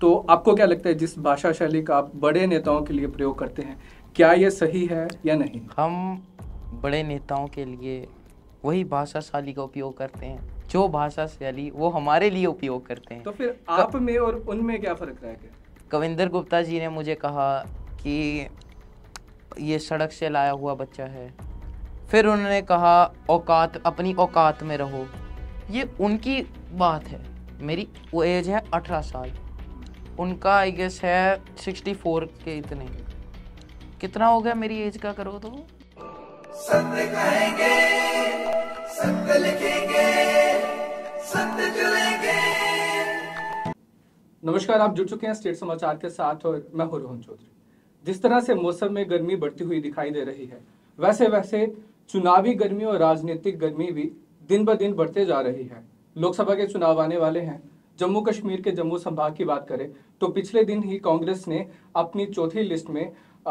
तो आपको क्या लगता है जिस भाषा शैली का आप बड़े नेताओं के लिए प्रयोग करते हैं क्या ये सही है या नहीं हम बड़े नेताओं के लिए वही भाषा शैली का उपयोग करते हैं जो भाषा शैली वो हमारे लिए उपयोग करते हैं तो फिर आप में और उनमें क्या फ़र्क रहेगा कविंदर गुप्ता जी ने मुझे कहा कि ये सड़क से लाया हुआ बच्चा है फिर उन्होंने कहा औकात अपनी औकात में रहो ये उनकी बात है मेरी वो एज है अठारह साल उनका आई गेस है सिक्सटी फोर के इतने कितना हो गया मेरी एज का करो तो सत्य कहेंगे सत्य लिखेंगे सत्य चलेंगे नमस्कार आप जुड़ चुके हैं स्टेट समाचार के साथ और मैं हूं रोहन चौधरी जिस तरह से मौसम में गर्मी बढ़ती हुई दिखाई दे रही है वैसे वैसे चुनावी गर्मी और राजनीतिक गर्मी भी दिन ब दिन बढ़ते जा रही है लोकसभा के चुनाव आने वाले हैं जम्मू कश्मीर के जम्मू संभाग की बात करें तो पिछले दिन ही कांग्रेस ने अपनी चौथी लिस्ट में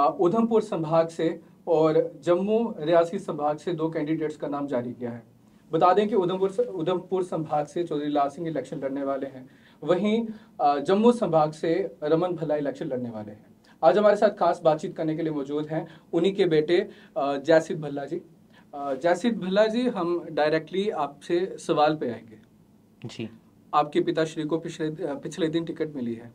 उधमपुर संभाग से और जम्मू रियासी संभाग से दो कैंडिडेट्स का नाम जारी किया है बता दें कि उधमपुर उधमपुर संभाग से चौधरी लाल सिंह इलेक्शन लड़ने वाले हैं वहीं जम्मू संभाग से रमन भल्ला इलेक्शन लड़ने वाले हैं आज हमारे साथ खास बातचीत करने के लिए मौजूद हैं उन्हीं के बेटे जयसिद भल्ला जी जयसिद भल्ला जी हम डायरेक्टली आपसे सवाल पे आएंगे जी आपके पिताश्री को पिछले पिछले दिन टिकट मिली है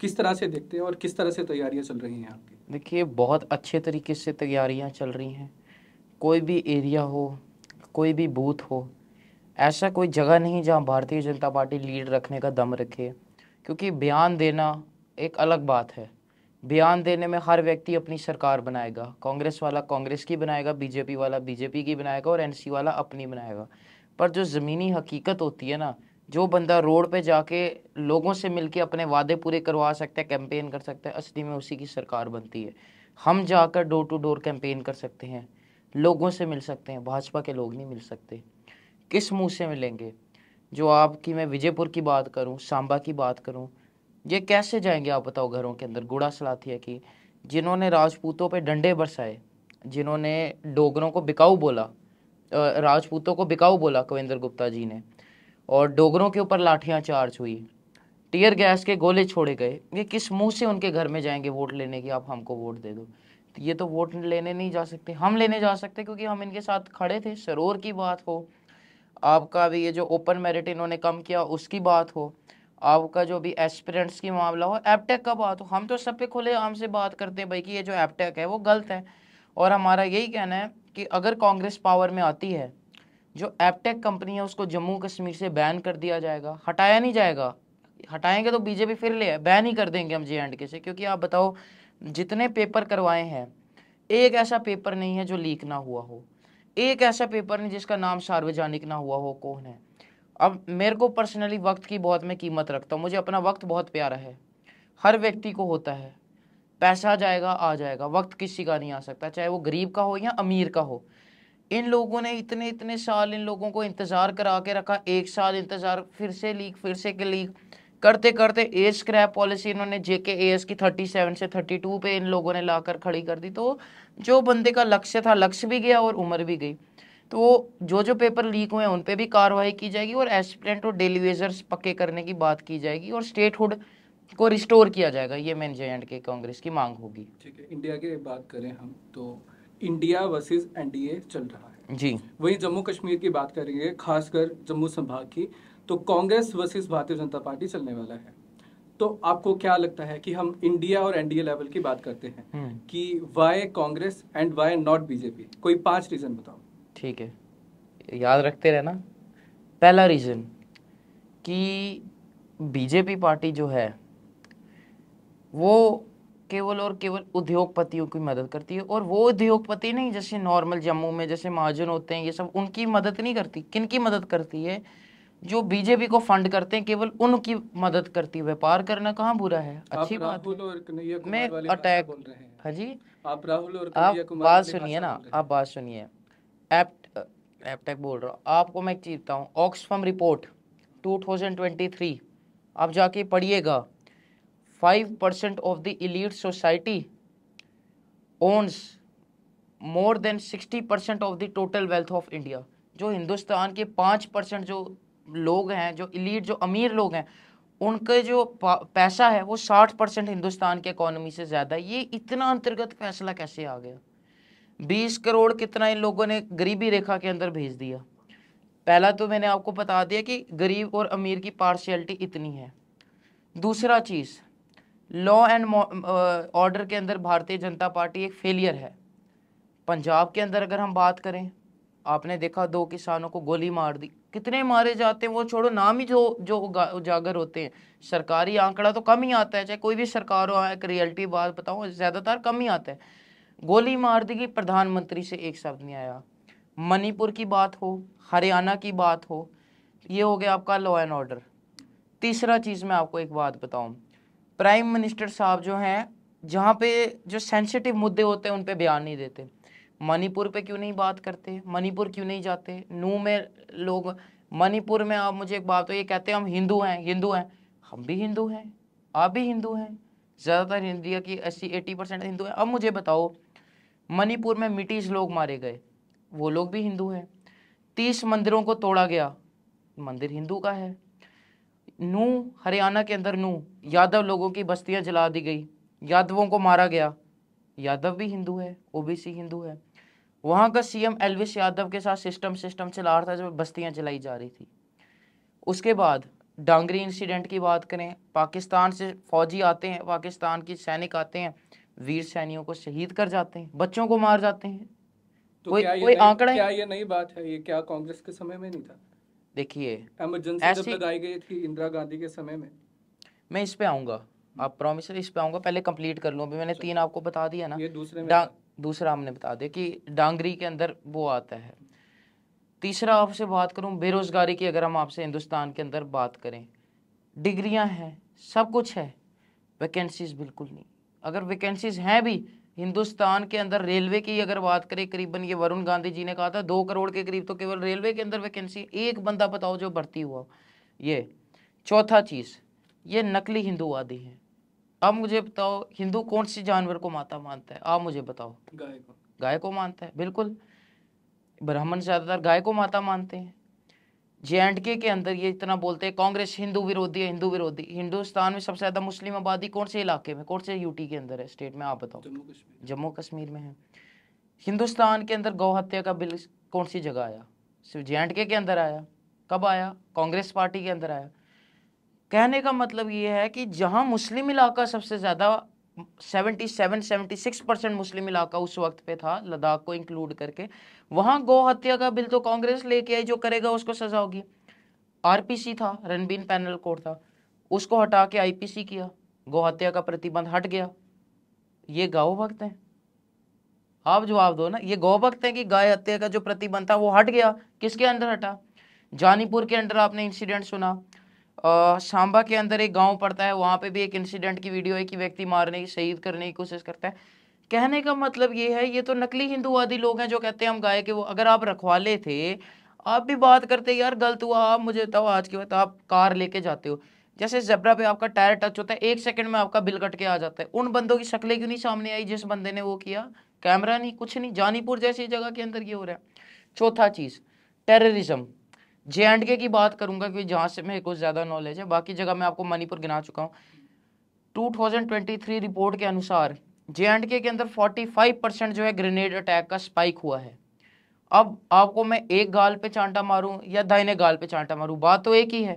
किस तरह से देखते हैं और किस तरह से तैयारियां चल रही हैं आपकी देखिए बहुत अच्छे तरीके से तैयारियां चल रही हैं कोई भी एरिया हो कोई भी बूथ हो ऐसा कोई जगह नहीं जहां भारतीय जनता पार्टी लीड रखने का दम रखे क्योंकि बयान देना एक अलग बात है बयान देने में हर व्यक्ति अपनी सरकार बनाएगा कांग्रेस वाला कांग्रेस की बनाएगा बीजेपी वाला बीजेपी की बनाएगा और एनसी वाला अपनी बनाएगा पर जो ज़मीनी हकीकत होती है ना जो बंदा रोड पे जाके लोगों से मिलके अपने वादे पूरे करवा सकता है कैंपेन कर सकता है असली में उसी की सरकार बनती है हम जाकर डोर टू डोर कैंपेन कर सकते हैं लोगों से मिल सकते हैं भाजपा के लोग नहीं मिल सकते किस मुँह से मिलेंगे जो आपकी मैं विजयपुर की बात करूँ सांबा की बात करूँ ये कैसे जाएंगे आप बताओ घरों के अंदर गुड़ा सलाथिया की जिन्होंने राजपूतों पे डंडे बरसाए जिन्होंने डोगरों को बिकाऊ बोला राजपूतों को बिकाऊ बोला कविंदर गुप्ता जी ने और डोगरों के ऊपर लाठियां चार्ज हुई टीयर गैस के गोले छोड़े गए ये किस मुंह से उनके घर में जाएंगे वोट लेने की आप हमको वोट दे दो तो ये तो वोट लेने नहीं जा सकते हम लेने जा सकते क्योंकि हम इनके साथ खड़े थे सरोर की बात हो आपका भी ये जो ओपन मेरिट इन्होंने कम किया उसकी बात हो आपका जो भी एस्पिरेंट्स की मामला हो एपटेक का बात हो हम तो सब पे खुले आम से बात करते हैं भाई कि ये जो एपटेक है वो गलत है और हमारा यही कहना है कि अगर कांग्रेस पावर में आती है जो एपटेक कंपनी है उसको जम्मू कश्मीर से बैन कर दिया जाएगा हटाया नहीं जाएगा हटाएंगे तो बीजेपी फिर ले बैन ही कर देंगे हम जे एंड के से क्योंकि आप बताओ जितने पेपर करवाए हैं एक ऐसा पेपर नहीं है जो लीक ना हुआ हो एक ऐसा पेपर नहीं जिसका नाम सार्वजनिक ना हुआ हो कौन है अब मेरे को पर्सनली वक्त की बहुत मैं कीमत रखता हूँ मुझे अपना वक्त बहुत प्यारा है हर व्यक्ति को होता है पैसा जाएगा आ जाएगा वक्त किसी का नहीं आ सकता चाहे वो गरीब का हो या अमीर का हो इन लोगों ने इतने इतने साल इन लोगों को इंतज़ार करा के रखा एक साल इंतज़ार फिर से लीक फिर से के लीक करते करते ए स्क्रैप पॉलिसी इन्होंने जे के एस की थर्टी सेवन से थर्टी टू पे इन लोगों ने लाकर खड़ी कर दी तो जो बंदे का लक्ष्य था लक्ष्य भी गया और उम्र भी गई तो जो जो पेपर लीक हुए हैं उन पर भी कार्रवाई की जाएगी और एस्पिरेंट और डेलीवेजर्स पक्के करने की बात की जाएगी और स्टेटहुड को रिस्टोर किया जाएगा ये मेन जे एंड के कांग्रेस की मांग होगी ठीक है इंडिया की बात करें हम तो इंडिया वर्सेज एनडीए चल रहा है जी वही जम्मू कश्मीर की बात करेंगे खासकर जम्मू संभाग की तो कांग्रेस वर्सेज भारतीय जनता पार्टी चलने वाला है तो आपको क्या लगता है कि हम इंडिया और एनडीए लेवल की बात करते हैं हम्म। कि why Congress and why not BJP कोई पांच रीजन बताओ ठीक है याद रखते रहना पहला रीजन कि बीजेपी पार्टी जो है वो केवल और केवल उद्योगपतियों की मदद करती है और वो उद्योगपति नहीं जैसे नॉर्मल जम्मू में जैसे महाजन होते हैं ये सब उनकी मदद नहीं करती किन की मदद करती है जो बीजेपी को फंड करते हैं केवल उनकी मदद करती है व्यापार करना कहाँ बुरा है अच्छी बात मैं अटैक हाँ जी आप राहुल और आप बात सुनिए ना आप बात सुनिए बोल रहा हूँ आपको मैं एक चीज बताऊँ ऑक्सफर्म रिपोर्ट 2023 आप जाके पढ़िएगा five percent of the elite society owns more than sixty percent of the total wealth of India जो हिंदुस्तान के पाँच परसेंट जो लोग हैं जो इलीट जो अमीर लोग हैं उनके जो पैसा है वो साठ परसेंट हिंदुस्तान के इकोनॉमी से ज़्यादा है ये इतना अंतर्गत फैसला कैसे आ गया बीस करोड़ कितना इन लोगों ने गरीबी रेखा के अंदर भेज दिया पहला तो मैंने आपको बता दिया कि गरीब और अमीर की पार्शियलिटी इतनी है दूसरा चीज़ लॉ एंड ऑर्डर के अंदर भारतीय जनता पार्टी एक फेलियर है पंजाब के अंदर अगर हम बात करें आपने देखा दो किसानों को गोली मार दी कितने मारे जाते हैं वो छोड़ो नाम ही जो जो उजागर होते हैं सरकारी आंकड़ा तो कम ही आता है चाहे कोई भी सरकार हो हाँ, एक रियलिटी बात बताऊँ ज़्यादातर कम ही आता है गोली मार दी कि प्रधानमंत्री से एक शब्द नहीं आया मणिपुर की बात हो हरियाणा की बात हो ये हो गया आपका लॉ एंड ऑर्डर तीसरा चीज़ मैं आपको एक बात बताऊँ प्राइम मिनिस्टर साहब जो हैं जहाँ पे जो सेंसिटिव मुद्दे होते हैं उन पर बयान नहीं देते मणिपुर पे क्यों नहीं बात करते मणिपुर क्यों नहीं जाते नू में लोग मणिपुर में आप मुझे एक बात तो ये कहते हैं हम हिंदू हैं हिंदू हैं हम भी हिंदू हैं आप भी हिंदू हैं ज़्यादातर इंडिया की अस्सी एटी परसेंट हिंदू हैं अब मुझे बताओ मणिपुर में मिटीज लोग मारे गए वो लोग भी हिंदू हैं तीस मंदिरों को तोड़ा गया मंदिर हिंदू का है नू हरियाणा के अंदर नू यादव लोगों की बस्तियां जला दी गई यादवों को मारा गया यादव भी हिंदू है ओबीसी हिंदू है वहां का सीएम एलविस यादव के साथ सिस्टम सिस्टम चला रहा था जब बस्तियां जलाई जा रही थी उसके बाद डांगरी इंसिडेंट की बात करें पाकिस्तान से फौजी आते हैं पाकिस्तान की सैनिक आते हैं वीर सैनियों को शहीद कर जाते हैं बच्चों को मार जाते हैं तो कोई क्या कोई आंकड़ा क्या ये नई बात है ये क्या कांग्रेस के समय में नहीं था देखिए इमरजेंसी जब लगाई गई थी इंदिरा गांधी के समय में मैं इस पे आऊंगा आप प्रॉमिस इस पे आऊँगा पहले कंप्लीट कर लूँ अभी मैंने अच्छा। तीन आपको बता दिया ना ये दूसरे में दूसरा हमने बता दिया कि डांगरी के अंदर वो आता है तीसरा आपसे बात करूँ बेरोज़गारी की अगर हम आपसे हिंदुस्तान के अंदर बात करें डिग्रियां हैं सब कुछ है वैकेंसीज बिल्कुल नहीं अगर वैकेंसीज हैं भी हिंदुस्तान के अंदर रेलवे की अगर बात करें करीबन ये वरुण गांधी जी ने कहा था दो करोड़ के करीब तो केवल रेलवे के अंदर वैकेंसी एक बंदा बताओ जो भर्ती हुआ ये चौथा चीज़ ये नकली हिंदूवादी हैं आप मुझे बताओ हिंदू कौन सी जानवर को माता मानता है आप मुझे बताओ गाय को गाय को मानता है बिल्कुल ब्राह्मण ज़्यादातर गाय को माता मानते हैं जे एंड के अंदर ये इतना बोलते हैं कांग्रेस हिंदू विरोधी है हिंदू विरोधी हिंदुस्तान में सबसे ज़्यादा मुस्लिम आबादी कौन से इलाके में कौन से यूटी के अंदर है स्टेट में आप बताओ जम्मू कश्मीर में है हिंदुस्तान के अंदर गौ हत्या का बिल कौन सी जगह आया सिर्फ जे के अंदर आया कब आया कांग्रेस पार्टी के अंदर आया कहने का मतलब ये है कि जहाँ मुस्लिम इलाका सबसे ज़्यादा 77 76 परसेंट मुस्लिम इलाका उस वक्त पे था लद्दाख को इंक्लूड करके वहाँ गौ हत्या का बिल तो कांग्रेस लेके आई जो करेगा उसको सजा होगी आरपीसी था रणबीन पैनल कोड था उसको हटा के आईपीसी किया गौ हत्या का प्रतिबंध हट गया ये गौ भक्त हैं आप जवाब दो ना ये गौ भक्त हैं कि गाय हत्या का जो प्रतिबंध था वो हट गया किसके अंदर हटा जानीपुर के अंदर आपने इंसिडेंट सुना सांबा के अंदर एक गांव पड़ता है वहाँ पे भी एक इंसिडेंट की वीडियो है कि व्यक्ति मारने की शहीद करने की कोशिश करता है कहने का मतलब ये है ये तो नकली हिंदूवादी लोग हैं जो कहते हैं हम गाय के वो अगर आप रखवाले थे आप भी बात करते यार गलत हुआ आप मुझे बताओ आज के बाद आप कार लेके जाते हो जैसे जबरा पे आपका टायर टच होता है एक सेकंड में आपका बिल कट के आ जाता है उन बंदों की शक्लें क्यों नहीं सामने आई जिस बंदे ने वो किया कैमरा नहीं कुछ नहीं जानीपुर जैसी जगह के अंदर ये हो रहा है चौथा चीज़ टेररिज्म जे एंड के की बात करूंगा क्योंकि जहाँ से मेरे को ज़्यादा नॉलेज है बाकी जगह मैं आपको मणिपुर गिना चुका हूँ 2023 रिपोर्ट के अनुसार जे एंड के के अंदर 45 परसेंट जो है ग्रेनेड अटैक का स्पाइक हुआ है अब आपको मैं एक गाल पे चांटा मारूं या दाहिने गाल पे चांटा मारूं बात तो एक ही है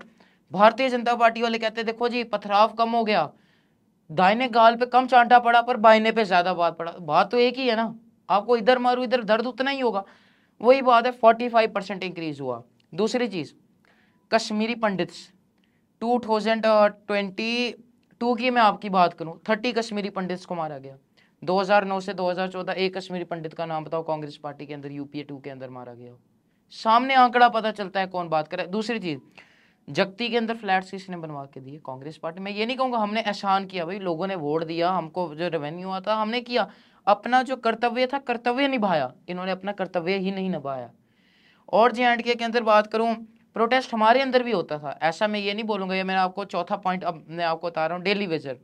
भारतीय जनता पार्टी वाले कहते हैं देखो जी पथराव कम हो गया दाहिने गाल पे कम चांटा पड़ा पर बाहिने पे ज़्यादा बात पड़ा बात तो एक ही है ना आपको इधर मारूं इधर दर्द उतना ही होगा वही बात है फाइव परसेंट इंक्रीज हुआ दूसरी चीज़ कश्मीरी पंडित्स 2022 की मैं आपकी बात करूं 30 कश्मीरी पंडित्स को मारा गया 2009 से 2014 एक कश्मीरी पंडित का नाम बताओ कांग्रेस पार्टी के अंदर यूपीए टू के अंदर मारा गया सामने आंकड़ा पता चलता है कौन बात करे दूसरी चीज़ जगती के अंदर फ्लैट्स किसने बनवा के दिए कांग्रेस पार्टी में ये नहीं कहूँगा हमने एहसान किया भाई लोगों ने वोट दिया हमको जो रेवेन्यू आता हमने किया अपना जो कर्तव्य था कर्तव्य निभाया इन्होंने अपना कर्तव्य ही नहीं निभाया और जे एंड के अंदर बात करूँ प्रोटेस्ट हमारे अंदर भी होता था ऐसा मैं ये नहीं बोलूँगा ये मैं आपको चौथा पॉइंट अब मैं आपको बता रहा हूँ डेली वेजर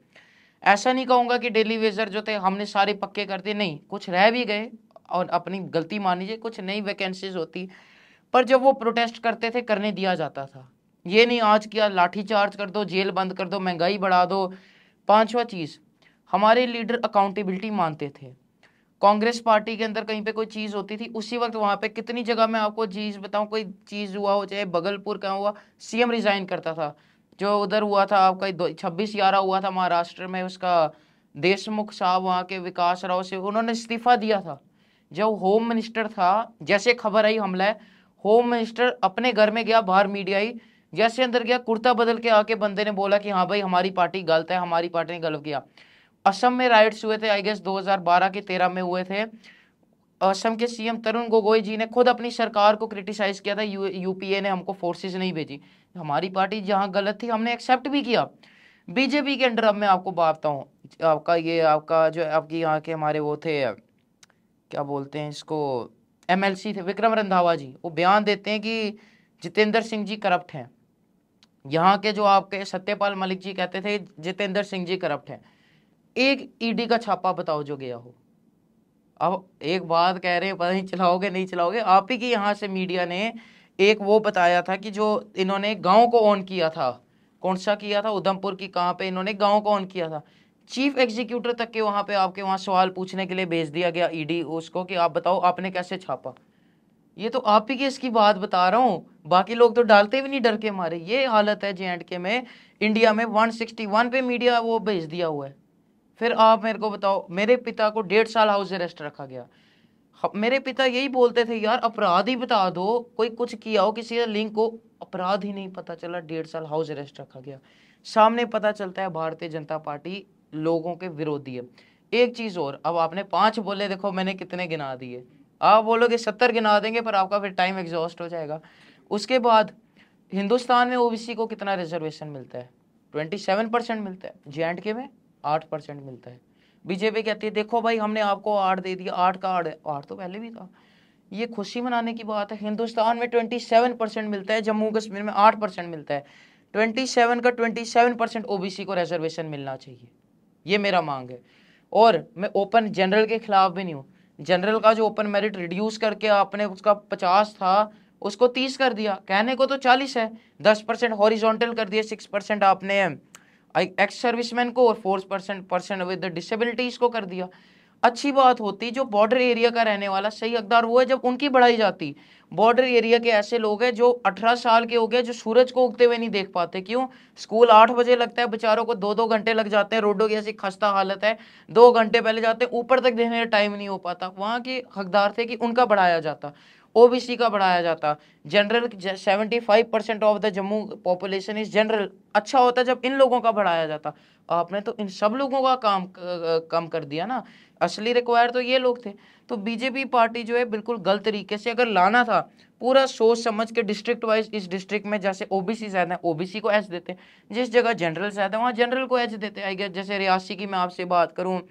ऐसा नहीं कहूँगा कि डेली वेजर जो थे हमने सारे पक्के कर दिए नहीं कुछ रह भी गए और अपनी गलती मान लीजिए कुछ नई वैकेंसीज होती पर जब वो प्रोटेस्ट करते थे करने दिया जाता था ये नहीं आज किया लाठी चार्ज कर दो जेल बंद कर दो महंगाई बढ़ा दो पांचवा चीज़ हमारे लीडर अकाउंटेबिलिटी मानते थे कांग्रेस पार्टी के अंदर कहीं पे कोई चीज़ होती थी उसी वक्त वहाँ पे कितनी जगह में आपको चीज़ बताऊं कोई चीज़ हुआ हो चाहे बगलपुर क्या हुआ सीएम रिज़ाइन करता था जो उधर हुआ था आपका छब्बीस ग्यारह हुआ था महाराष्ट्र में उसका देशमुख साहब वहाँ के विकास राव से उन्होंने इस्तीफा दिया था जब होम मिनिस्टर था जैसे खबर आई हमला है होम मिनिस्टर अपने घर में गया बाहर मीडिया ही जैसे अंदर गया कुर्ता बदल के आके बंदे ने बोला कि हाँ भाई हमारी पार्टी गलत है हमारी पार्टी ने गलत किया असम में राइट्स हुए थे आई गेस 2012 के 13 में हुए थे असम के सीएम तरुण गोगोई जी ने खुद अपनी सरकार को क्रिटिसाइज किया था यू, यूपीए ने हमको फोर्सेस नहीं भेजी हमारी पार्टी जहां गलत थी हमने एक्सेप्ट भी किया बीजेपी के अंडर अब मैं आपको बापता हूँ आपका ये आपका जो आपकी यहाँ के हमारे वो थे क्या बोलते हैं इसको एम थे विक्रम रंधावा जी वो बयान देते हैं कि जितेंद्र सिंह जी करप्ट हैं यहाँ के जो आपके सत्यपाल मलिक जी कहते थे जितेंद्र सिंह जी करप्ट हैं एक ईडी का छापा बताओ जो गया हो अब एक बात कह रहे पता नहीं चलाओगे नहीं चलाओगे आप ही की यहाँ से मीडिया ने एक वो बताया था कि जो इन्होंने गांव को ऑन किया था कौन सा किया था उधमपुर की कहाँ पे इन्होंने गांव को ऑन किया था चीफ एग्जीक्यूटर तक के वहाँ पे आपके वहाँ सवाल पूछने के लिए भेज दिया गया ईडी उसको कि आप बताओ आपने कैसे छापा ये तो आप ही की इसकी बात बता रहा हूँ बाकी लोग तो डालते भी नहीं डर के मारे ये हालत है जे एंड के में इंडिया में 161 पे मीडिया वो भेज दिया हुआ है फिर आप मेरे को बताओ मेरे पिता को डेढ़ साल हाउस अरेस्ट रखा गया मेरे पिता यही बोलते थे यार अपराध ही बता दो कोई कुछ किया हो किसी लिंक को अपराध ही नहीं पता चला डेढ़ साल हाउस अरेस्ट रखा गया सामने पता चलता है भारतीय जनता पार्टी लोगों के विरोधी है एक चीज़ और अब आपने पाँच बोले देखो मैंने कितने गिना दिए आप बोलोगे सत्तर गिना देंगे पर आपका फिर टाइम एग्जॉस्ट हो जाएगा उसके बाद हिंदुस्तान में ओबीसी को कितना रिजर्वेशन मिलता है ट्वेंटी सेवन परसेंट मिलता है जे एंड के में आठ परसेंट मिलता है बीजेपी कहती है देखो भाई हमने आपको आठ दे दिया आठ का आठ आठ तो पहले भी था ये खुशी मनाने की बात है हिंदुस्तान में ट्वेंटी सेवन परसेंट मिलता है जम्मू कश्मीर में आठ परसेंट मिलता है ट्वेंटी सेवन का ट्वेंटी सेवन परसेंट ओ को रिजर्वेशन मिलना चाहिए ये मेरा मांग है और मैं ओपन जनरल के खिलाफ भी नहीं हूँ जनरल का जो ओपन मेरिट रिड्यूस करके आपने उसका पचास था उसको तीस कर दिया कहने को तो चालीस है दस परसेंट हॉरिजोंटल कर दिया सिक्स परसेंट आपने एक्स सर्विसमैन को और four percent person with disabilities को कर दिया अच्छी बात होती जो बॉर्डर एरिया का रहने वाला सही हकदार वो है जब उनकी बढ़ाई जाती बॉर्डर एरिया के ऐसे लोग हैं जो 18 साल के हो गए जो सूरज को उगते हुए नहीं देख पाते क्यों स्कूल आठ बजे लगता है बेचारों को दो दो घंटे लग जाते हैं रोडों की ऐसी खस्ता हालत है दो घंटे पहले जाते हैं ऊपर तक देखने का टाइम नहीं हो पाता वहाँ के हकदार थे कि उनका बढ़ाया जाता ओबीसी का बढ़ाया जाता general seventy five percent of the Jammu population is general अच्छा होता जब इन लोगों का बढ़ाया जाता आपने तो इन सब लोगों का काम कम कर दिया ना असली रिक्वायर तो ये लोग थे तो बीजेपी पार्टी जो है बिल्कुल गलत तरीके से अगर लाना था पूरा सोच समझ के डिस्ट्रिक्ट वाइज इस डिस्ट्रिक्ट में जैसे ओबीसी ज्यादा है ओबीसी को एच देते जिस जगह जनरल ज्यादा है वहाँ जनरल को एच देते आई गेस जैसे रियासी की मैं आपसे बात करूँ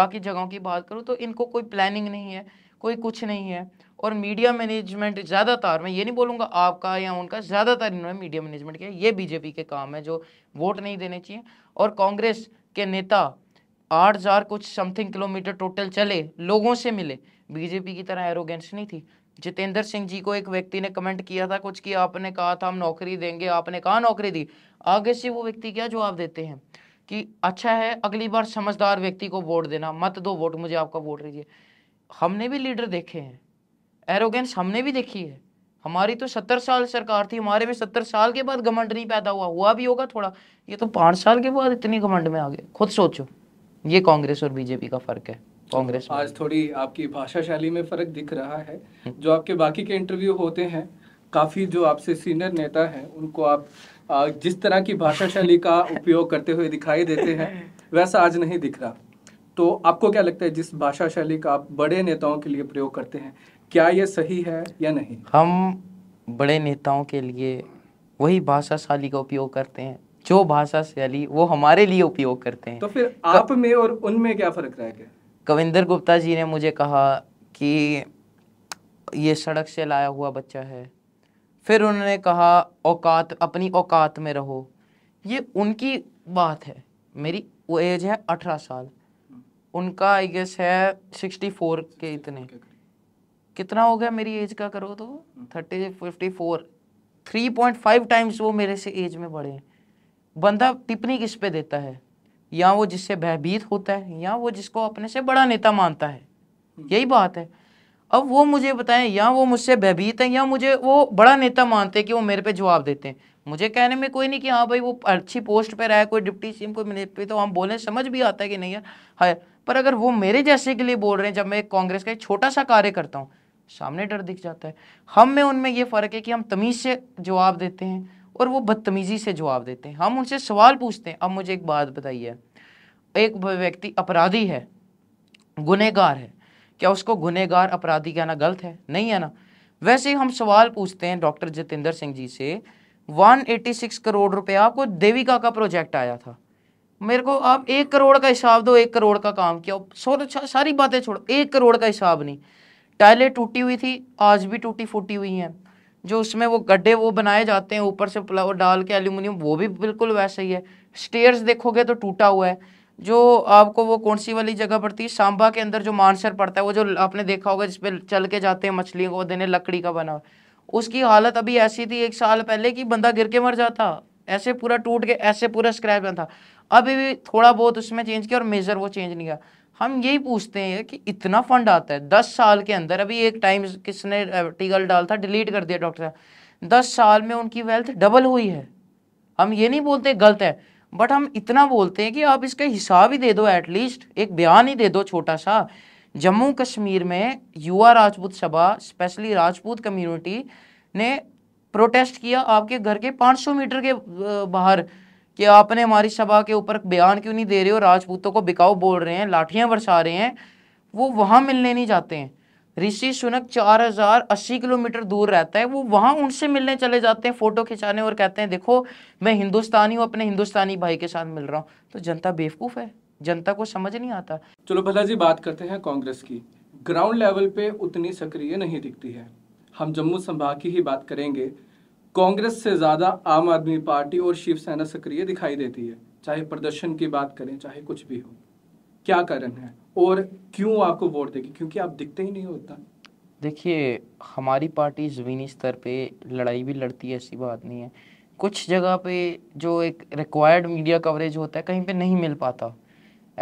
बाकी जगहों की बात करूँ तो इनको कोई प्लानिंग नहीं है कोई कुछ नहीं है और मीडिया मैनेजमेंट ज़्यादातर मैं ये नहीं बोलूँगा आपका या उनका ज़्यादातर इन्होंने मीडिया मैनेजमेंट किया ये बीजेपी के काम है जो वोट नहीं देने चाहिए और कांग्रेस के नेता आठ हज़ार कुछ समथिंग किलोमीटर टोटल चले लोगों से मिले बीजेपी की तरह एरोगेंस नहीं थी जितेंद्र सिंह जी को एक व्यक्ति ने कमेंट किया था कुछ कि आपने कहा था हम नौकरी देंगे आपने कहा नौकरी दी आगे से वो व्यक्ति क्या जवाब देते हैं कि अच्छा है अगली बार समझदार व्यक्ति को वोट देना मत दो वोट मुझे आपका वोट दीजिए हमने भी लीडर देखे हैं एरोगेंस हमने भी देखी है हमारी तो सत्तर साल सरकार थी हमारे में सत्तर साल के बाद घमंड नहीं पैदा हुआ हुआ भी होगा थोड़ा ये तो पांच साल के बाद इतनी घमंड में आ गए खुद सोचो ये कांग्रेस और बीजेपी का फर्क है कांग्रेस आज थोड़ी आपकी भाषा शैली में फर्क दिख रहा है हम्म। जो आपके बाकी के इंटरव्यू होते हैं काफी जो आपसे सीनियर नेता हैं उनको आप जिस तरह की भाषा शैली का उपयोग करते हुए दिखाई देते हैं वैसा आज नहीं दिख रहा तो आपको क्या लगता है जिस भाषा शैली का आप बड़े नेताओं के लिए प्रयोग करते हैं क्या यह सही है या नहीं हम बड़े नेताओं के लिए वही भाषा शैली का उपयोग करते हैं जो भाषा शैली वो हमारे लिए उपयोग करते हैं तो फिर आप क... में और उनमें क्या फर्क रहेगा कविंदर गुप्ता जी ने मुझे कहा कि ये सड़क से लाया हुआ बच्चा है फिर उन्होंने कहा औकात अपनी औकात में रहो ये उनकी बात है मेरी वो एज है अठारह साल हम्म। उनका आई गेस है सिक्सटी फोर के इतने कितना हो गया मेरी एज का करो तो thirty fifty four three point five times वो मेरे से एज में बड़े हैं बंदा टिप्पणी किस पे देता है या वो जिससे भयभीत होता है या वो जिसको अपने से बड़ा नेता मानता है यही बात है अब वो मुझे बताएं या वो मुझसे भयभीत है या मुझे वो बड़ा नेता मानते हैं कि वो मेरे पे जवाब देते हैं मुझे कहने में कोई नहीं कि हाँ भाई वो अच्छी पोस्ट पे रहा है कोई डिप्टी सीएम कोई मिनिस्टर पे तो हम बोले समझ भी आता है कि नहीं है हाय पर अगर वो मेरे जैसे के लिए बोल रहे हैं जब मैं कांग्रेस का एक छोटा सा कार्य करता हूँ सामने डर दिख जाता है हम में उनमें ये फ़र्क है कि हम तमीज़ से जवाब देते हैं और वो बदतमीज़ी से जवाब देते हैं हम उनसे सवाल पूछते हैं अब मुझे एक बात बताइए एक व्यक्ति अपराधी है गुनहगार है क्या उसको गुनहगार अपराधी कहना गलत है नहीं है ना वैसे हम सवाल पूछते हैं डॉक्टर जितेंद्र सिंह जी से 186 करोड़ रुपया आपको देविका का प्रोजेक्ट आया था मेरे को आप एक करोड़ का हिसाब दो एक करोड़ का काम किया सारी बातें छोड़ो एक करोड़ का हिसाब नहीं टाइलें टूटी हुई थी आज भी टूटी फूटी हुई हैं जो उसमें वो गड्ढे वो बनाए जाते हैं ऊपर से प्लावर डाल के एल्यूमिनियम वो भी बिल्कुल वैसे ही है स्टेयर्स देखोगे तो टूटा हुआ है जो आपको वो कौन सी वाली जगह पड़ती है सांबा के अंदर जो मानसर पड़ता है वो जो आपने देखा होगा जिसपे चल के जाते हैं मछलियों को देने लकड़ी का बना उसकी हालत अभी ऐसी थी एक साल पहले कि बंदा गिर के मर जाता ऐसे पूरा टूट के ऐसे पूरा स्क्रैच बना था अभी भी थोड़ा बहुत उसमें चेंज किया और मेज़र वो चेंज नहीं किया हम यही पूछते हैं कि इतना फंड आता है दस साल के अंदर अभी एक टाइम किसने आर्टिकल डाल था डिलीट कर दिया डॉक्टर साहब दस साल में उनकी वेल्थ डबल हुई है हम ये नहीं बोलते गलत है बट हम इतना बोलते हैं कि आप इसका हिसाब ही दे दो एटलीस्ट एक बयान ही दे दो छोटा सा जम्मू कश्मीर में युवा राजपूत सभा स्पेशली राजपूत कम्युनिटी ने प्रोटेस्ट किया आपके घर के 500 मीटर के बाहर कि आपने हमारी सभा के ऊपर बयान क्यों नहीं दे रहे हो राजपूतों को बिकाऊ बोल रहे हैं लाठियां बरसा रहे हैं वो वहां मिलने नहीं जाते हैं ऋषि सुनक 4080 किलोमीटर दूर रहता है वो वहां उनसे मिलने चले जाते हैं फोटो खिंचाने और कहते हैं देखो मैं हिंदुस्तानी हूँ अपने हिंदुस्तानी भाई के साथ मिल रहा हूँ तो जनता बेवकूफ़ है जनता को समझ नहीं आता चलो भला जी बात करते हैं कांग्रेस की ग्राउंड लेवल पे उतनी सक्रिय नहीं दिखती है हम जम्मू संभाग की ही बात करेंगे कांग्रेस से ज़्यादा आम आदमी पार्टी और शिवसेना सक्रिय दिखाई देती है चाहे प्रदर्शन की बात करें चाहे कुछ भी हो क्या कारण है और क्यों आपको वोट देगी क्योंकि आप दिखते ही नहीं होता देखिए हमारी पार्टी ज़मीनी स्तर पे लड़ाई भी लड़ती है ऐसी बात नहीं है कुछ जगह पे जो एक रिक्वायर्ड मीडिया कवरेज होता है कहीं पे नहीं मिल पाता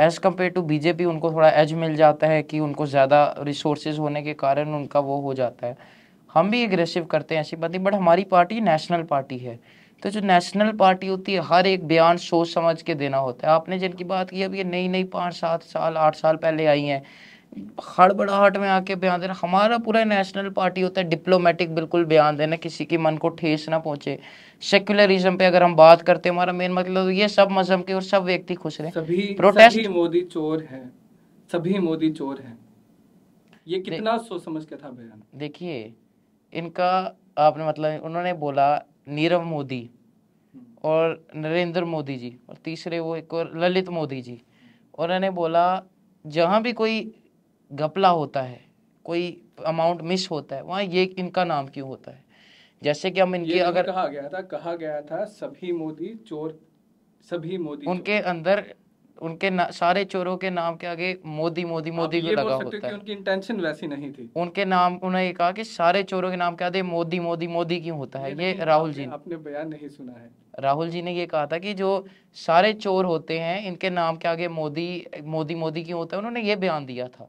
एज़ कम्पेयर टू बीजेपी उनको थोड़ा एज मिल जाता है कि उनको ज़्यादा रिसोर्सेज होने के कारण उनका वो हो जाता है हम भी एग्रेसिव करते हैं ऐसी बात नहीं बट हमारी पार्टी नेशनल पार्टी है तो जो नेशनल पार्टी होती है हर एक बयान सोच समझ के देना होता है आपने जिनकी बात की अभी नई नई पाँच सात साल आठ साल पहले आई हैं हड़बड़ाहट में आके बयान देना हमारा पूरा नेशनल पार्टी होता है डिप्लोमेटिक बिल्कुल बयान देना किसी के मन को ठेस ना पहुंचे सेक्युलरिज्म पे अगर हम बात करते हैं हमारा मेन मतलब ये सब मजहब के और सब व्यक्ति खुश रहे सभी प्रोटेस्ट सभी मोदी चोर है सभी मोदी चोर है ये कितना सोच समझ के था बयान देखिए इनका आपने मतलब उन्होंने बोला नीरव मोदी और नरेंद्र मोदी जी और तीसरे वो एक और ललित मोदी जी उन्होंने बोला जहाँ भी कोई घपला होता है कोई अमाउंट मिस होता है वहाँ ये इनका नाम क्यों होता है जैसे कि हम इनके अगर कहा गया था कहा गया था सभी मोदी चोर सभी मोदी उनके अंदर उनके सारे चोरों के नाम के आगे मोदी मोदी मोदी को लगा होता है उनकी इंटेंशन वैसी नहीं थी उनके नाम उन्होंने कहा कि सारे चोरों के नाम के आगे मोदी मोदी मोदी क्यों होता है ये राहुल जी आपने बयान नहीं सुना है राहुल जी ने ये कहा था कि जो सारे चोर होते हैं इनके नाम के आगे मोदी मोदी मोदी क्यों होता है उन्होंने ये बयान दिया था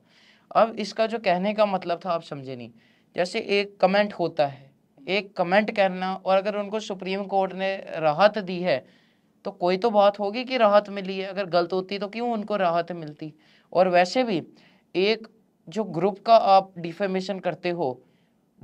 अब इसका जो कहने का मतलब था आप समझे नहीं जैसे एक कमेंट होता है एक कमेंट करना और अगर उनको सुप्रीम कोर्ट ने राहत दी है तो कोई तो बात होगी कि राहत मिली है अगर गलत होती तो क्यों उनको राहत मिलती और वैसे भी एक जो ग्रुप का आप डिफेमेशन करते हो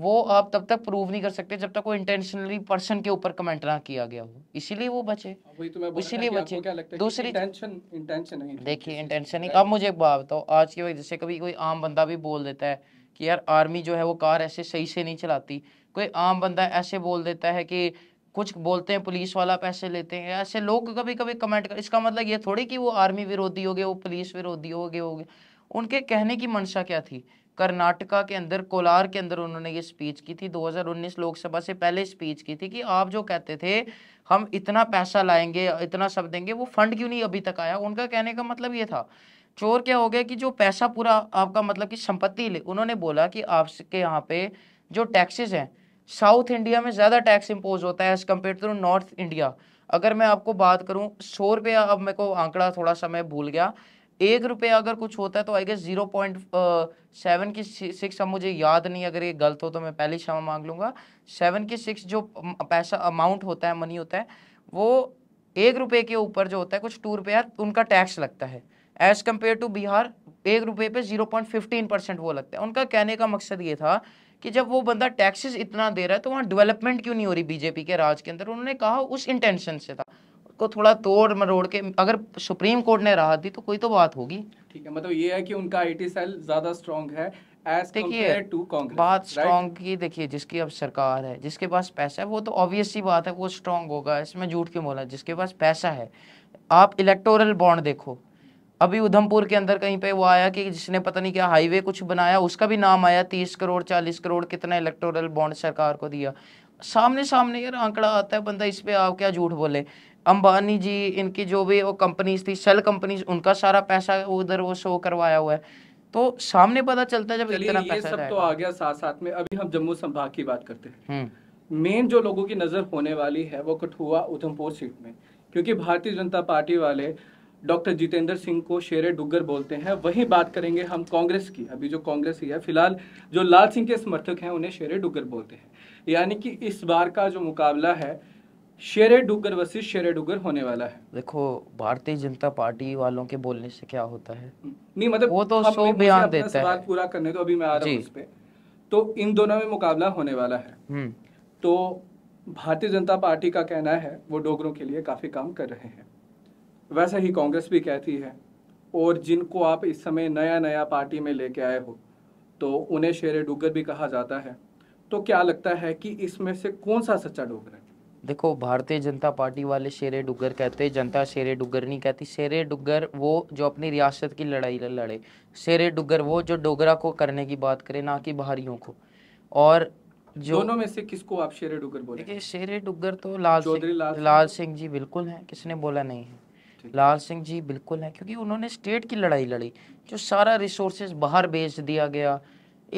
वो आप तब तक प्रूव नहीं कर सकते जब तक वो इंटेंशनली पर्सन के ऊपर कमेंट ना किया गया हो इसीलिए वो बचे हाँ, तो इसीलिए बचे दूसरी इंटेंशन इंटेंशन देखिए इंटेंशन ही अब मुझे एक बात बताओ आज की वजह से कभी कोई आम बंदा भी बोल देता है कि यार आर्मी जो है वो कार ऐसे सही से नहीं चलाती कोई आम बंदा ऐसे बोल देता है कि कुछ बोलते हैं पुलिस वाला पैसे लेते हैं ऐसे लोग कभी कभी कमेंट कर इसका मतलब ये थोड़ी कि वो आर्मी विरोधी हो गए वो पुलिस विरोधी हो गए हो गए उनके कहने की मंशा क्या थी कर्नाटका के अंदर कोलार के अंदर उन्होंने ये स्पीच की थी 2019 लोकसभा से पहले स्पीच की थी कि आप जो कहते थे हम इतना पैसा लाएंगे इतना सब देंगे वो फंड क्यों नहीं अभी तक आया उनका कहने का मतलब ये था चोर क्या हो गया कि जो पैसा पूरा आपका मतलब कि संपत्ति ले उन्होंने बोला कि आपके यहाँ पे जो टैक्सेस हैं साउथ इंडिया में ज़्यादा टैक्स इम्पोज होता है as compared to north India अगर मैं आपको बात करूँ सौ रुपया अब मेरे को आंकड़ा थोड़ा सा मैं भूल गया एक रुपया अगर कुछ होता है तो I guess zero point seven की सिक्स अब मुझे याद नहीं अगर ये गलत हो तो मैं पहले क्षमा मांग लूँगा सेवन की सिक्स जो पैसा अमाउंट होता है मनी होता है वो एक रुपये के ऊपर जो होता है कुछ टू रुपया उनका टैक्स लगता है एज़ कम्पेयर टू बिहार एक रुपये पे जीरो पॉइंट फिफ्टीन परसेंट वो लगता है उनका कहने का मकसद ये था कि जब वो बंदा टैक्सेस इतना दे रहा है तो वहाँ डेवलपमेंट क्यों नहीं हो रही बीजेपी के राज के अंदर उन्होंने कहा उस इंटेंशन से था को थोड़ा तोड़ मरोड़ के अगर सुप्रीम कोर्ट ने राहत दी तो कोई तो बात होगी ठीक है मतलब ये है कि उनका आईटी सेल ज्यादा स्ट्रांग है देखिए बात स्ट्रांग की देखिए जिसकी अब सरकार है जिसके पास पैसा है वो तो ऑब्वियस सी बात है वो स्ट्रांग होगा इसमें झूठ क्यों बोला जिसके पास पैसा है आप इलेक्टोरल बॉन्ड देखो अभी उधमपुर के अंदर कहीं पे वो आया कि जिसने पता नहीं क्या हाईवे कुछ बनाया उसका भी नाम आया तीस करोड़ चालीस करोड़ कितना इलेक्टोरल बॉन्ड सरकार को दिया सामने सामने यार आंकड़ा आता है बंदा इस पर आप क्या झूठ बोले अंबानी जी इनकी जो भी वो कंपनीज थी सेल कंपनीज उनका सारा पैसा उधर वो शो करवाया हुआ है तो सामने पता चलता है जब इतना ये पैसा सब तो आ गया साथ साथ में अभी हम जम्मू संभाग की बात करते हैं हम्म। मेन जो लोगों की नजर होने वाली है वो कठुआ उधमपुर सीट में क्योंकि भारतीय जनता पार्टी वाले डॉक्टर जितेंद्र सिंह को शेर डुगर बोलते हैं वही बात करेंगे हम कांग्रेस की अभी जो कांग्रेस ही है फिलहाल जो लाल सिंह के समर्थक हैं उन्हें शेर डुगर बोलते हैं यानी कि इस बार का जो मुकाबला है शेर डुगर वर्सेस शेर डुगर होने वाला है देखो भारतीय जनता पार्टी वालों के बोलने से क्या होता है नहीं मतलब वो तो शो बयान देता है पूरा करने तो अभी मैं आ रहा हूँ उस पर तो इन दोनों में मुकाबला होने वाला है हम्म। तो भारतीय जनता पार्टी का कहना है वो डोगरों के लिए काफी काम कर रहे हैं वैसा ही कांग्रेस भी कहती है और जिनको आप इस समय नया नया पार्टी में लेके आए हो तो उन्हें शेर डुगर भी कहा जाता है तो क्या लगता है कि इसमें से कौन सा सच्चा डोगर है देखो भारतीय जनता पार्टी वाले शेर डुगर कहते हैं जनता शेर डुगर नहीं कहती शेर डुगर वो जो अपनी रियासत की लड़ाई लड़े शेर डुगर वो जो डोगरा को करने की बात करे ना कि बाहरियों को और जो दोनों में से किसको आप शेर डुगर बोले देखिए शेर डुगर तो लाल सिंह लाल सिंह जी बिल्कुल हैं किसने बोला नहीं है लाल सिंह जी बिल्कुल है क्योंकि उन्होंने स्टेट की लड़ाई लड़ी जो सारा रिसोर्सेज बाहर बेच दिया गया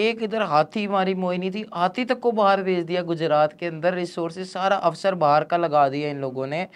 एक इधर हाथी हमारी मोहिनी थी हाथी तक को बाहर भेज दिया गुजरात के अंदर रिसोर्सेज सारा अवसर बाहर का लगा दिया इन लोगों ने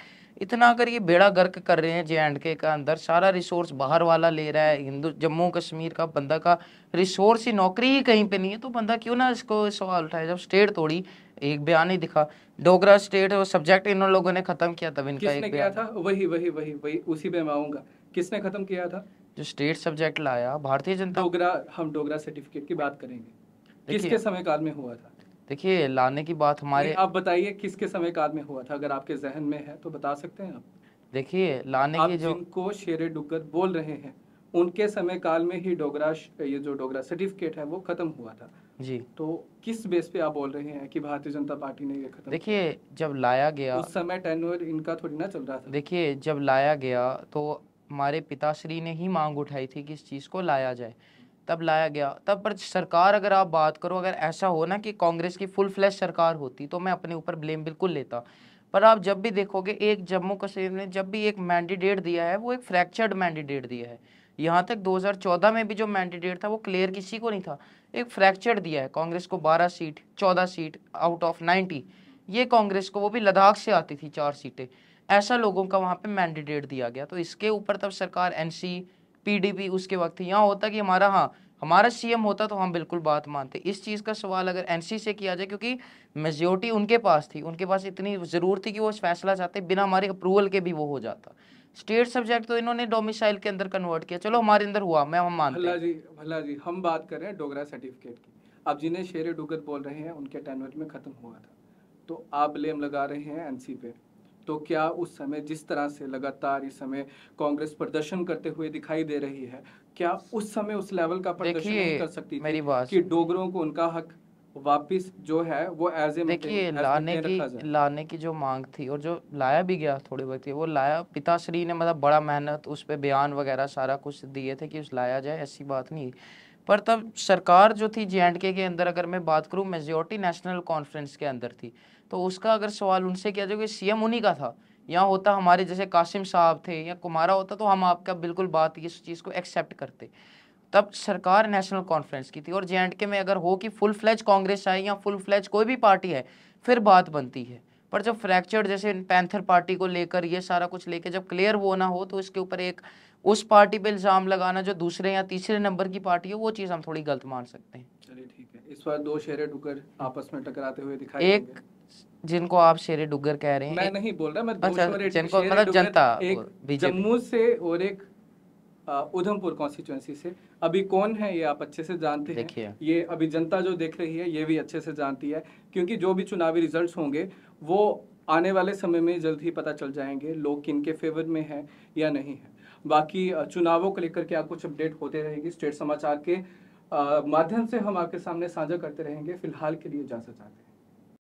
इतना अगर ये बेड़ा गर्क कर रहे हैं जे एंड के का अंदर सारा रिसोर्स बाहर वाला ले रहा है हिंदू जम्मू कश्मीर का बंदा का रिसोर्स ही नौकरी ही कहीं पे नहीं है तो बंदा क्यों ना इसको सवाल उठाए जब स्टेट तोड़ी एक बयान ही दिखा डोगरा स्टेट वो सब्जेक्ट इन लोगों ने खत्म किया तब इनका एक किया था वही वही वही वही उसी पे मैं आऊंगा किसने खत्म किया था जो स्टेट सब्जेक्ट लाया भारतीय जनता डोगरा हम डोगरा सर्टिफिकेट की बात करेंगे किसके समय काल में हुआ था देखिए लाने की बात हमारे आप बताइए किसके समय काल में हुआ था अगर आपके जहन में है तो बता सकते हैं आप देखिए लाने की जो जिनको शेर डुगर बोल रहे हैं उनके समय काल में ही डोगरा ये जो डोगरा सर्टिफिकेट है वो खत्म हुआ था जी तो किस बेस पे आप बोल रहे हैं कि भारतीय जनता पार्टी ने ये खत्म देखिए जब लाया गया उस समय टेनवर इनका थोड़ी ना चल रहा था देखिए जब लाया गया तो हमारे पिताश्री ने ही मांग उठाई थी कि इस चीज़ को लाया जाए तब लाया गया तब पर सरकार अगर आप बात करो अगर ऐसा हो ना कि कांग्रेस की फुल फ्लैश सरकार होती तो मैं अपने ऊपर ब्लेम बिल्कुल लेता पर आप जब भी देखोगे एक जम्मू कश्मीर ने जब भी एक मैंडिडेट दिया है वो एक फ्रैक्चर्ड मैंडिडेट दिया है यहाँ तक 2014 में भी जो मैंडिडेट था वो क्लियर किसी को नहीं था एक फ्रैक्चर दिया है कांग्रेस को 12 सीट 14 सीट आउट ऑफ 90 ये कांग्रेस को वो भी लद्दाख से आती थी चार सीटें ऐसा लोगों का वहाँ पे मैंडिडेट दिया गया तो इसके ऊपर तब सरकार एन सी उसके वक्त यहाँ होता कि हमारा हाँ हमारा सीएम होता तो हम बिल्कुल बात मानते इस चीज़ का सवाल अगर एनसी से किया जाए क्योंकि मेजोरिटी उनके पास थी उनके पास इतनी ज़रूर थी कि वो फैसला चाहते बिना हमारे अप्रूवल के भी वो हो जाता स्टेट सब्जेक्ट तो इन्होंने डोमिसाइल के अंदर कन्वर्ट किया चलो हमारे अंदर हुआ मैं हम मानते भला जी भला जी हम बात कर रहे हैं डोगरा सर्टिफिकेट की अब जिन्हें शेर डुगत बोल रहे हैं उनके टेनवर में ख़त्म हुआ था तो आप ब्लेम लगा रहे हैं एन पे तो क्या उस समय जिस तरह से लगातार इस समय कांग्रेस प्रदर्शन करते हुए दिखाई दे रही है क्या उस समय उस लेवल का प्रदर्शन कर सकती मेरी कि डोगरों को उनका हक वापिस जो है वो एज ए देखिए लाने की लाने की जो मांग थी और जो लाया भी गया थोड़ी वक्त वो लाया पिताश्री ने मतलब बड़ा मेहनत उस पर बयान वगैरह सारा कुछ दिए थे कि उस लाया जाए ऐसी बात नहीं पर तब सरकार जो थी जे के अंदर अगर मैं बात करूँ मेजोरिटी नेशनल कॉन्फ्रेंस के अंदर थी तो उसका अगर सवाल उनसे किया जाए कि सीएम उन्हीं का था या होता हमारे जैसे कासिम साहब थे या कुमारा होता तो हम आपका बिल्कुल बात इस चीज़ को एक्सेप्ट करते तब सरकार नेशनल कॉन्फ्रेंस की थी और जे के में अगर हो कि फुल फ्लैज कांग्रेस आए या फुल फ्लैज कोई भी पार्टी है फिर बात बनती है पर जब फ्रैक्चर जैसे पैंथर पार्टी को लेकर ये सारा कुछ लेकर जब क्लियर वो ना हो तो इसके ऊपर एक उस पार्टी पे इल्ज़ाम लगाना जो दूसरे या तीसरे नंबर की पार्टी है वो चीज़ हम थोड़ी गलत मान सकते हैं चलिए ठीक है इस बार दो शेरे डुगर आपस में टकराते हुए दिखाई एक जिनको आप शेरे डुगर कह रहे हैं मैं नहीं बोल रहा मैं अच्छा, जिनको मतलब जनता जम्मू से और एक उधमपुर कॉन्स्टिट्यूंसी से अभी कौन है ये आप अच्छे से जानते हैं ये अभी जनता जो देख रही है ये भी अच्छे से जानती है क्योंकि जो भी चुनावी रिजल्ट्स होंगे वो आने वाले समय में जल्द ही पता चल जाएंगे लोग किन के फेवर में हैं या नहीं है बाकी चुनावों को लेकर के आप कुछ अपडेट होते रहेगी स्टेट समाचार के माध्यम से हम आपके सामने साझा करते रहेंगे फिलहाल के लिए इजाजत चाहते हैं